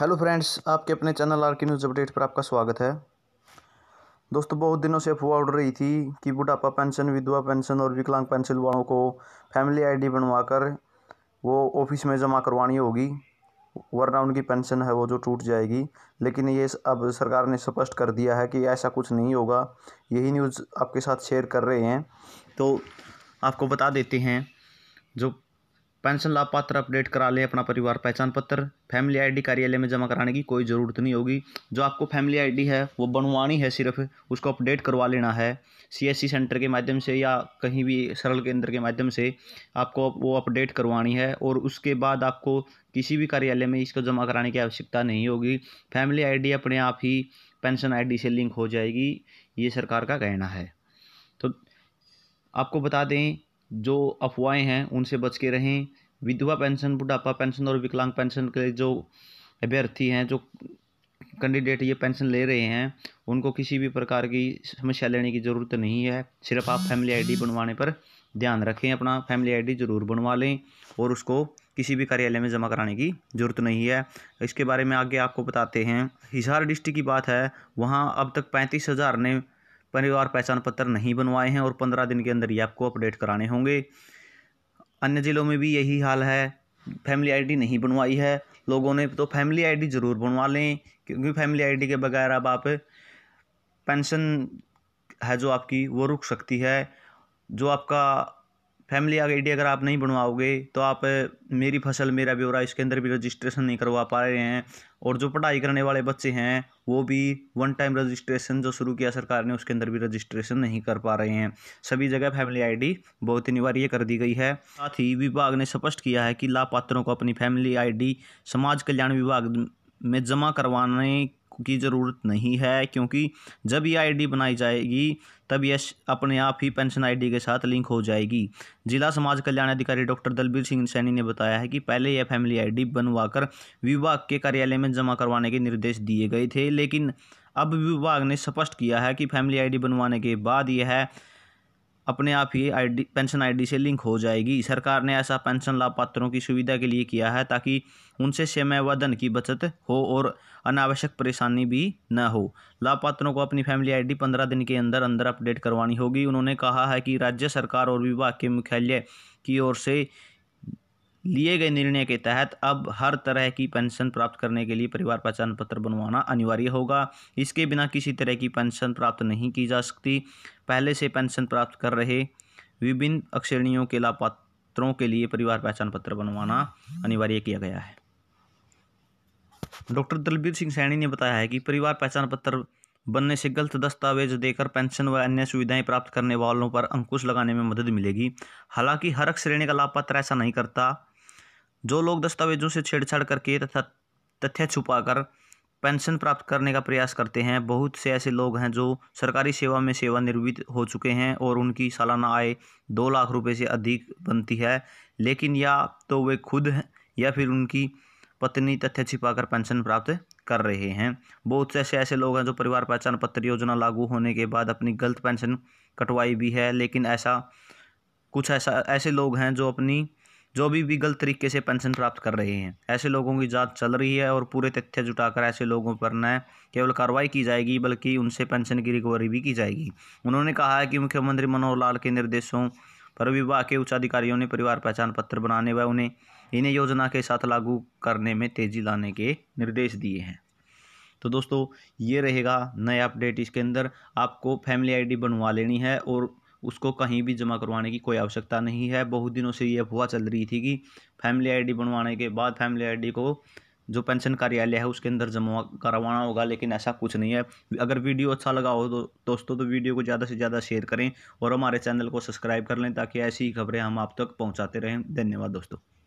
hello friends आपके अपने channel R K news update पर आपका स्वागत है दोस्तों बहुत दिनों से अफवाह उड़ रही थी कि बुढ़ापा पेंशन विधवा पेंशन और विकलांग पेंशन वालों को फैमिली आईडी बनवाकर वो ऑफिस में जमा करवानी होगी वरना उनकी पेंशन है वो जो टूट जाएगी लेकिन ये अब सरकार ने स्पष्ट कर दिया है कि ऐसा कुछ नहीं होगा यही न्यूज़ आपके साथ शेयर कर रहे हैं तो आपको बता देते हैं जो पेंशन लाभ पात्र अपडेट करा लें अपना परिवार पहचान पत्र फैमिली आईडी कार्यालय में जमा कराने की कोई ज़रूरत नहीं होगी जो आपको फैमिली आईडी है वो बनवानी है सिर्फ उसको अपडेट करवा लेना है सीएससी सेंटर के माध्यम से या कहीं भी सरल केंद्र के माध्यम से आपको वो अपडेट करवानी है और उसके बाद आपको किसी भी कार्यालय में इसको जमा कराने की आवश्यकता नहीं होगी फैमिली आई अपने आप ही पेंशन आई से लिंक हो जाएगी ये सरकार का कहना है तो आपको बता दें जो अफवाहें हैं उनसे बच के रहें विधवा पेंशन बुढ़ापा पेंशन और विकलांग पेंशन के जो अभ्यर्थी हैं जो कैंडिडेट ये पेंशन ले रहे हैं उनको किसी भी प्रकार की समस्या लेने की ज़रूरत नहीं है सिर्फ आप फैमिली आईडी बनवाने पर ध्यान रखें अपना फैमिली आईडी ज़रूर बनवा लें और उसको किसी भी कार्यालय में जमा कराने की ज़रूरत नहीं है इसके बारे में आगे आपको बताते हैं हिसार डिस्ट्रिक्ट की बात है वहाँ अब तक पैंतीस हज़ार ने परिवार पहचान पत्र नहीं बनवाए हैं और पंद्रह दिन के अंदर ये आपको अपडेट कराने होंगे अन्य ज़िलों में भी यही हाल है फैमिली आईडी नहीं बनवाई है लोगों ने तो फैमिली आईडी ज़रूर बनवा लें क्योंकि फैमिली आईडी के बगैर अब आप पेंशन है जो आपकी वो रुक सकती है जो आपका फैमिली आगे डी अगर आप नहीं बनवाओगे तो आप मेरी फसल मेरा ब्यौरा इसके अंदर भी रजिस्ट्रेशन नहीं करवा पा रहे हैं और जो पढ़ाई करने वाले बच्चे हैं वो भी वन टाइम रजिस्ट्रेशन जो शुरू किया सरकार ने उसके अंदर भी रजिस्ट्रेशन नहीं कर पा रहे हैं सभी जगह फैमिली आईडी बहुत अनिवार्य कर दी गई है साथ ही विभाग ने स्पष्ट किया है कि लाभपात्रों को अपनी फैमिली आईडी समाज कल्याण विभाग में जमा करवाने की ज़रूरत नहीं है क्योंकि जब ये आईडी बनाई जाएगी तब यह अपने आप ही पेंशन आईडी के साथ लिंक हो जाएगी जिला समाज कल्याण अधिकारी डॉक्टर दलबीर सिंह सैनी ने बताया है कि पहले यह फैमिली आईडी बनवाकर विभाग के कार्यालय में जमा करवाने के निर्देश दिए गए थे लेकिन अब विभाग ने स्पष्ट किया है कि फैमिली आई बनवाने के बाद यह अपने आप ही आईडी पेंशन आईडी से लिंक हो जाएगी सरकार ने ऐसा पेंशन लाभपात्रों की सुविधा के लिए किया है ताकि उनसे समय व धन की बचत हो और अनावश्यक परेशानी भी न हो लाभपात्रों को अपनी फैमिली आईडी पंद्रह दिन के अंदर अंदर अपडेट करवानी होगी उन्होंने कहा है कि राज्य सरकार और विभाग के मुख्यालय की ओर से लिए गए निर्णय के तहत अब हर तरह की पेंशन प्राप्त करने के लिए परिवार पहचान पत्र बनवाना अनिवार्य होगा इसके बिना किसी तरह की पेंशन प्राप्त नहीं की जा सकती पहले से पेंशन प्राप्त कर रहे विभिन्न अक्षरणियों के लाभपात्रों के लिए परिवार पहचान पत्र बनवाना अनिवार्य किया गया है डॉक्टर दलबीर सिंह सैनी ने बताया है कि परिवार पहचान पत्र बनने से गलत दस्तावेज देकर पेंशन व अन्य सुविधाएं प्राप्त करने वालों पर अंकुश लगाने में मदद मिलेगी हालांकि हर श्रेणी का लाभपात्र ऐसा नहीं करता जो लोग दस्तावेजों से छेड़छाड़ करके तथा तथ्य छुपाकर पेंशन प्राप्त करने का प्रयास करते हैं बहुत से ऐसे लोग हैं जो सरकारी सेवा में सेवानिर्वृत हो चुके हैं और उनकी सालाना आय दो लाख रुपए से अधिक बनती है लेकिन या तो वे खुद हैं या फिर उनकी पत्नी तथ्य छिपाकर पेंशन प्राप्त कर रहे हैं बहुत से ऐसे ऐसे लोग हैं जो परिवार पहचान पत्र योजना लागू होने के बाद अपनी गलत पेंशन कटवाई भी है लेकिन ऐसा कुछ ऐसा ऐसे लोग हैं जो अपनी जो भी विगल तरीके से पेंशन प्राप्त कर रहे हैं ऐसे लोगों की जांच चल रही है और पूरे तथ्य जुटाकर ऐसे लोगों पर न केवल कार्रवाई की जाएगी बल्कि उनसे पेंशन की रिकवरी भी की जाएगी उन्होंने कहा है कि मुख्यमंत्री मनोहर लाल के निर्देशों पर विभाग के उच्चाधिकारियों ने परिवार पहचान पत्र बनाने व उन्हें इन्हें योजना के साथ लागू करने में तेज़ी लाने के निर्देश दिए हैं तो दोस्तों ये रहेगा नया अपडेट इसके अंदर आपको फैमिली आईडी बनवा लेनी है और उसको कहीं भी जमा करवाने की कोई आवश्यकता नहीं है बहुत दिनों से ये अफवाह चल रही थी कि फैमिली आईडी बनवाने के बाद फैमिली आईडी को जो पेंशन कार्यालय है उसके अंदर जमा करवाना होगा लेकिन ऐसा कुछ नहीं है अगर वीडियो अच्छा लगा हो तो दोस्तों तो वीडियो को ज़्यादा से ज़्यादा शेयर करें और हमारे चैनल को सब्सक्राइब कर लें ताकि ऐसी ही खबरें हम आप तक पहुँचाते रहें धन्यवाद दोस्तों